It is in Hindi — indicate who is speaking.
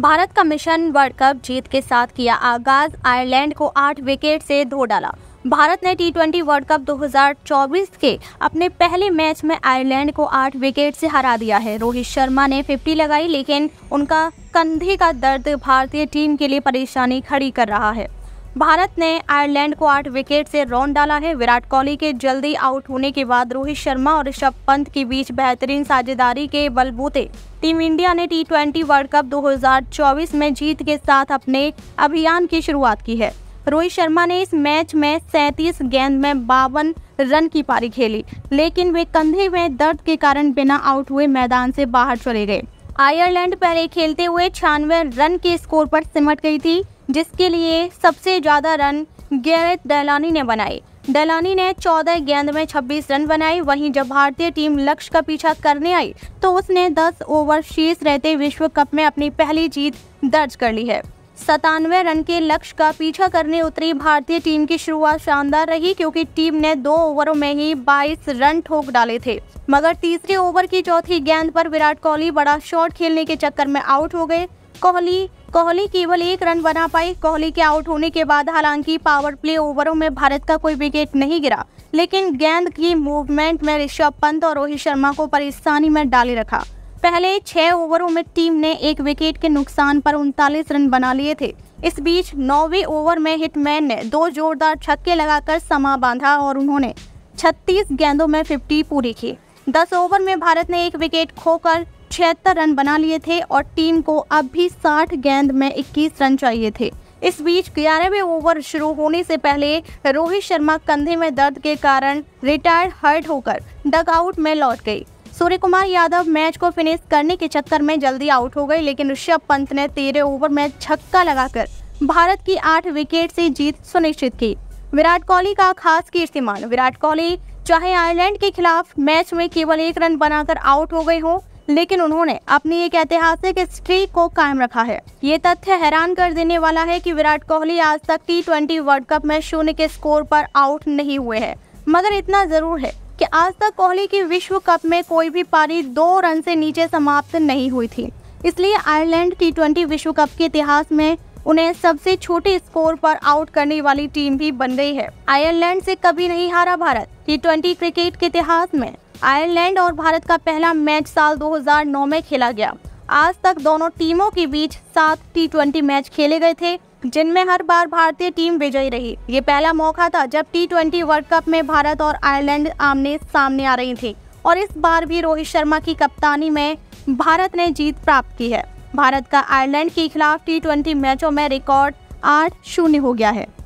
Speaker 1: भारत का मिशन वर्ल्ड कप जीत के साथ किया आगाज आयरलैंड को आठ विकेट से धो डाला भारत ने टी ट्वेंटी वर्ल्ड कप 2024 के अपने पहले मैच में आयरलैंड को आठ विकेट से हरा दिया है रोहित शर्मा ने 50 लगाई लेकिन उनका कंधे का दर्द भारतीय टीम के लिए परेशानी खड़ी कर रहा है भारत ने आयरलैंड को आठ विकेट से रौन डाला है विराट कोहली के जल्दी आउट होने के बाद रोहित शर्मा और ऋषभ पंत के बीच बेहतरीन साझेदारी के बलबूते टीम इंडिया ने टी ट्वेंटी वर्ल्ड कप 2024 में जीत के साथ अपने अभियान की शुरुआत की है रोहित शर्मा ने इस मैच में 37 गेंद में बावन रन की पारी खेली लेकिन वे कंधे में दर्द के कारण बिना आउट हुए मैदान से बाहर चले गए आयरलैंड पहले खेलते हुए छियानवे रन के स्कोर पर सिमट गई थी जिसके लिए सबसे ज़्यादा रन गैरेथ डैलानी ने बनाए डलानी ने 14 गेंद में 26 रन बनाए वहीं जब भारतीय टीम लक्ष्य का पीछा करने आई तो उसने 10 ओवर शेष रहते विश्व कप में अपनी पहली जीत दर्ज कर ली है सतानवे रन के लक्ष्य का पीछा करने उतरी भारतीय टीम की शुरुआत शानदार रही क्योंकि टीम ने दो ओवरों में ही 22 रन ठोक डाले थे मगर तीसरे ओवर की चौथी गेंद पर विराट कोहली बड़ा शॉट खेलने के चक्कर में आउट हो गए कोहली कोहली केवल एक रन बना पाई कोहली के आउट होने के बाद हालांकि पावर प्ले ओवरों में भारत का कोई विकेट नहीं गिरा लेकिन गेंद की मूवमेंट में ऋषभ पंत और रोहित शर्मा को परेशानी में डाले रखा पहले छह ओवरों में टीम ने एक विकेट के नुकसान पर उनतालीस रन बना लिए थे इस बीच नौवे ओवर में हिटमैन ने दो जोरदार छक्के लगाकर समा बांधा और उन्होंने 36 गेंदों में 50 पूरी की 10 ओवर में भारत ने एक विकेट खोकर छिहत्तर रन बना लिए थे और टीम को अब भी 60 गेंद में 21 रन चाहिए थे इस बीच ग्यारहवें ओवर शुरू होने से पहले रोहित शर्मा कंधे में दर्द के कारण रिटायर्ड हर्ट होकर डगआउट में लौट गई सूर्य कुमार यादव मैच को फिनिश करने के चक्कर में जल्दी आउट हो गए लेकिन ऋषभ पंत ने तेरह ओवर में छक्का लगाकर भारत की आठ विकेट से जीत सुनिश्चित की विराट कोहली का खास कीर्तिमान विराट कोहली चाहे आयरलैंड के खिलाफ मैच में केवल एक रन बनाकर आउट हो गए हो लेकिन उन्होंने अपनी एक ऐतिहासिक स्ट्रीक को कायम रखा है ये तथ्य हैरान कर देने वाला है कि विराट कोहली आज तक टी ट्वेंटी वर्ल्ड कप में शून्य के स्कोर पर आउट नहीं हुए हैं मगर इतना जरूर है कि आज तक कोहली की विश्व कप में कोई भी पारी दो रन से नीचे समाप्त नहीं हुई थी इसलिए आयरलैंड टी विश्व कप के इतिहास में उन्हें सबसे छोटे स्कोर पर आउट करने वाली टीम भी बन गई है आयरलैंड से कभी नहीं हारा भारत टी क्रिकेट के इतिहास में आयरलैंड और भारत का पहला मैच साल 2009 में खेला गया आज तक दोनों टीमों के बीच सात टी मैच खेले गए थे जिनमें हर बार भारतीय टीम विजयी रही ये पहला मौका था जब टी ट्वेंटी वर्ल्ड कप में भारत और आयरलैंड आमने सामने आ रही थी और इस बार भी रोहित शर्मा की कप्तानी में भारत ने जीत प्राप्त की है भारत का आयरलैंड के खिलाफ टी ट्वेंटी मैचों में रिकॉर्ड आठ शून्य हो गया है